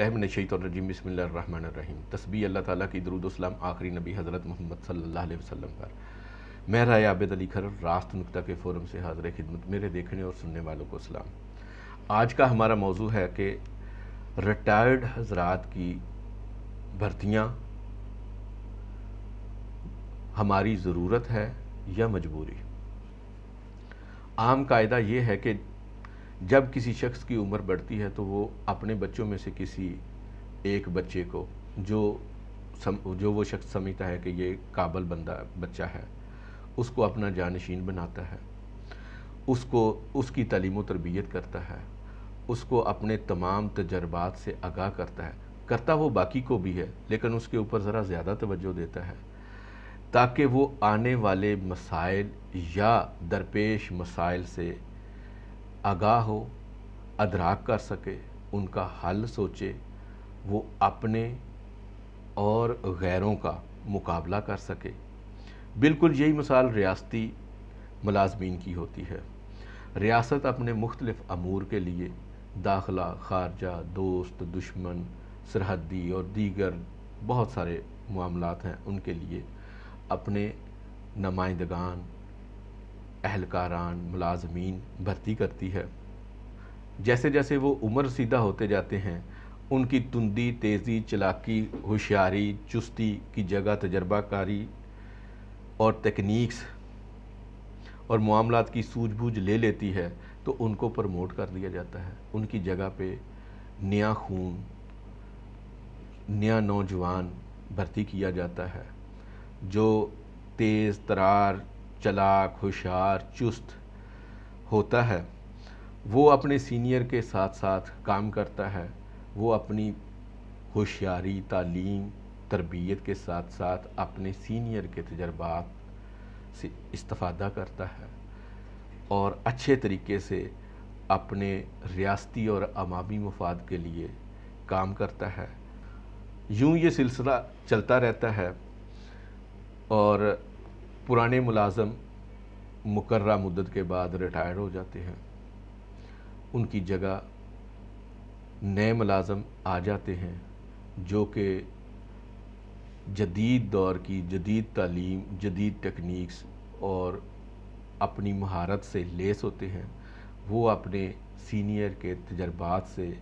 लहमनशीतरजीम बसमीम तस्बी अल्लाह ताला की दरुदोसलम आखिरी नबी हज़रत मोहम्मद सल्लल्लाहु अलैहि वसल्लम पर मैं राय आबिद अली खर रास्त नुकता के फोरम से हाजिर खिदमत मेरे देखने और सुनने वालों को सलाम आज का हमारा मौजू है कि रिटायर्ड हजरात की भर्तियाँ हमारी ज़रूरत है या मजबूरी आम कायदा ये है कि जब किसी शख्स की उम्र बढ़ती है तो वो अपने बच्चों में से किसी एक बच्चे को जो सम, जो वो शख्स समझता है कि ये काबल बंदा बच्चा है उसको अपना जानशीन बनाता है उसको उसकी तलीम तरबियत करता है उसको अपने तमाम तजर्बात से आगाह करता है करता वो बाकी को भी है लेकिन उसके ऊपर ज़रा ज़्यादा तवज्जो देता है ताकि वो आने वाले मसाइल या दरपेश मसाइल से आगाह हो अदराक कर सके उनका हल सोचे वो अपने और गैरों का मुकाबला कर सके बिल्कुल यही मिसाल रियासती मुलाजमीन की होती है रियासत अपने मुख्तलिफ अमूर के लिए दाखिला खारजा दोस्त दुश्मन सरहदी और दीगर बहुत सारे मामलात हैं उनके लिए अपने नुमाइंदगान अहलकारान मुलाजमीन भर्ती करती है जैसे जैसे वो उम्र सीधा होते जाते हैं उनकी तुंदी तेज़ी चलाकी होशियारी चुस्ती की जगह तजर्बाकारी और तकनीक्स और मामला की सूझबूझ ले लेती है तो उनको प्रमोट कर दिया जाता है उनकी जगह पे नया खून नया नौजवान भर्ती किया जाता है जो तेज़ तरार चलाक होशियार चुस्त होता है वो अपने सीनियर के साथ साथ काम करता है वो अपनी होशियारी तालीम तरबियत के साथ साथ अपने सीनियर के तजर्बात से इस्तादा करता है और अच्छे तरीके से अपने रियासती और अवामी मफाद के लिए काम करता है यूँ ये सिलसिला चलता रहता है और पुराने मुलाजम मुकर मुद्दत के बाद रिटायर हो जाते हैं उनकी जगह नए मुलाजम आ जाते हैं जो कि जदीद दौर की जदीद तालीम जदीद टेक्निक्स और अपनी महारत से लेस होते हैं वो अपने सीनियर के तजर्बात से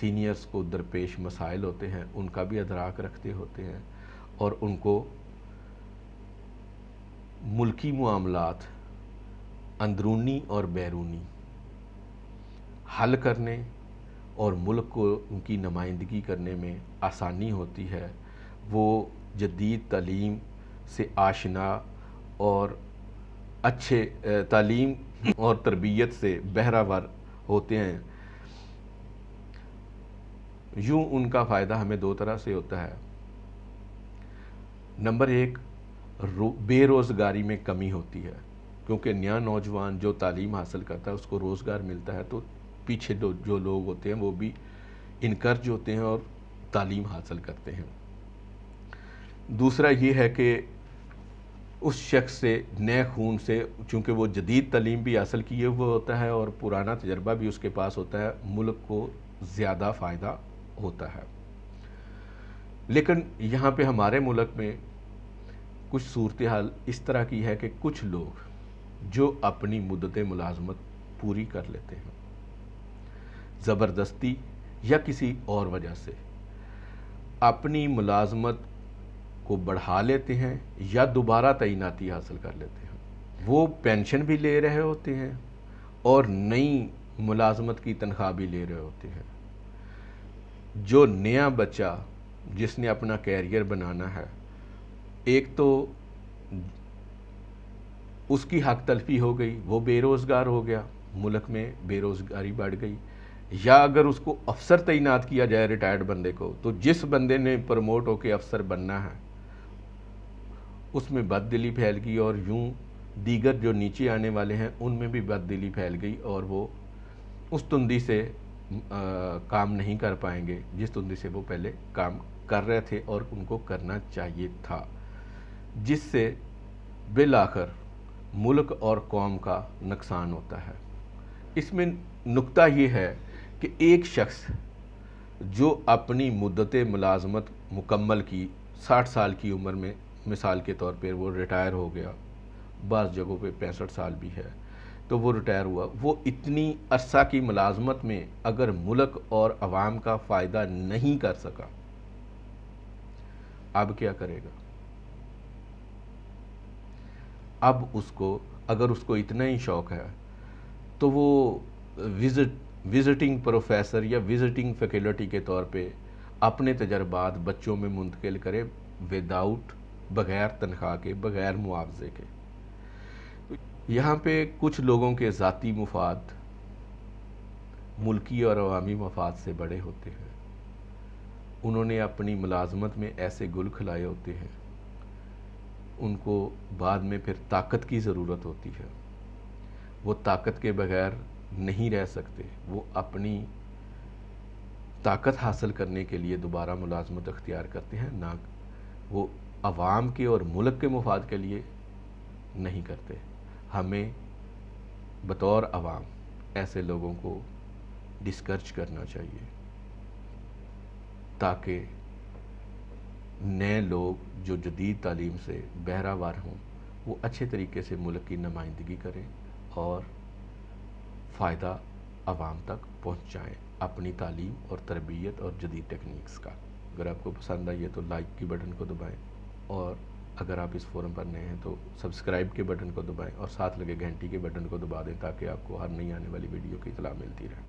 सीनियर्स को दरपेश मसाइल होते हैं उनका भी अदराक रखते होते हैं और उनको मुल्की मामलात अंदरूनी और बैरूनी हल करने और मुल्क को उनकी नुमाइंदगी करने में आसानी होती है वो जदीद तलीम से आशना और अच्छे तालीम और तरबियत से बहरावर होते हैं यूँ उनका फ़ायदा हमें दो तरह से होता है नंबर एक बेरोज़गारी में कमी होती है क्योंकि नया नौजवान जो तालीम हासिल करता है उसको रोज़गार मिलता है तो पीछे दो जो लोग होते हैं वो भी इनकर्ज होते हैं और तालीम हासिल करते हैं दूसरा ये है कि उस शख्स से नए खून से चूँकि वो जदीद तलीम भी हासिल किए हुए होता है और पुराना तजर्बा भी उसके पास होता है मुल्क को ज़्यादा फ़ायदा होता है लेकिन यहाँ पे हमारे मुल्क में कुछ सूरत हाल इस तरह की है कि कुछ लोग जो अपनी मुदत मुलाजमत पूरी कर लेते हैं ज़बरदस्ती या किसी और वजह से अपनी मुलाजमत को बढ़ा लेते हैं या दोबारा तैनाती हासिल कर लेते हैं वो पेंशन भी ले रहे होते हैं और नई मुलाजमत की तनख्वाह भी ले रहे होते हैं जो नया बच्चा जिसने अपना कैरियर बनाना है एक तो उसकी हक तलफी हो गई वो बेरोज़गार हो गया मुल्क में बेरोज़गारी बढ़ गई या अगर उसको अफसर तैनात किया जाए रिटायर्ड बंदे को तो जिस बंदे ने प्रमोट होकर अफसर बनना है उसमें बद दिली फैल गई और यूँ दीगर जो नीचे आने वाले हैं उनमें भी बद दिली फैल गई और वो उस तुंदी से आ, काम नहीं कर पाएंगे जिस तुंदी से वो पहले काम कर रहे थे और उनको करना चाहिए था जिससे बिल आकर मुल्क और कौम का नुकसान होता है इसमें नुकता ये है कि एक शख्स जो अपनी मुद्दत मुलाजमत मुकम्मल की साठ साल की उम्र में मिसाल के तौर पर वो रिटायर हो गया बस जगहों पे पैंसठ साल भी है तो वो रिटायर हुआ वो इतनी अरसा की मुलाजमत में अगर मुल्क और आवाम का फ़ायदा नहीं कर सका अब क्या करेगा अब उसको अगर उसको इतना ही शौक़ है तो वो विज़िट विज़िटिंग प्रोफेसर या विज़िटिंग फैकल्टी के तौर पे अपने तजर्बात बच्चों में मुंतकिल करे विदाउट बग़ैर तनख्वाह के बग़ैर मुआवजे के यहाँ पे कुछ लोगों के ज़ाती मुफाद मुल्की और अवामी मफाद से बड़े होते हैं उन्होंने अपनी मुलाजमत में ऐसे गुल खिलाए होते हैं उनको बाद में फिर ताकत की ज़रूरत होती है वो ताकत के बगैर नहीं रह सकते वो अपनी ताकत हासिल करने के लिए दोबारा मुलाजमत अख्तियार करते हैं ना वो आवाम के और मुल्क के मफाद के लिए नहीं करते हमें बतौर आवाम ऐसे लोगों को डिस्करज करना चाहिए ताकि नए लोग जो जदीद तालीम से बहरावार हों वो अच्छे तरीके से मुल्क की नुमाइंदगी करें और फ़ायदा आवाम तक पहुँचाएँ अपनी तालीम और तरबियत और जदीद टेक्निक्स का अगर आपको पसंद आई है तो लाइक के बटन को दबाएँ और अगर आप इस फोरम पर नए हैं तो सब्सक्राइब के बटन को दबाएं और साथ लगे घंटी के बटन को दबा दें ताकि आपको हर नई आने वाली वीडियो की इतला मिलती रहे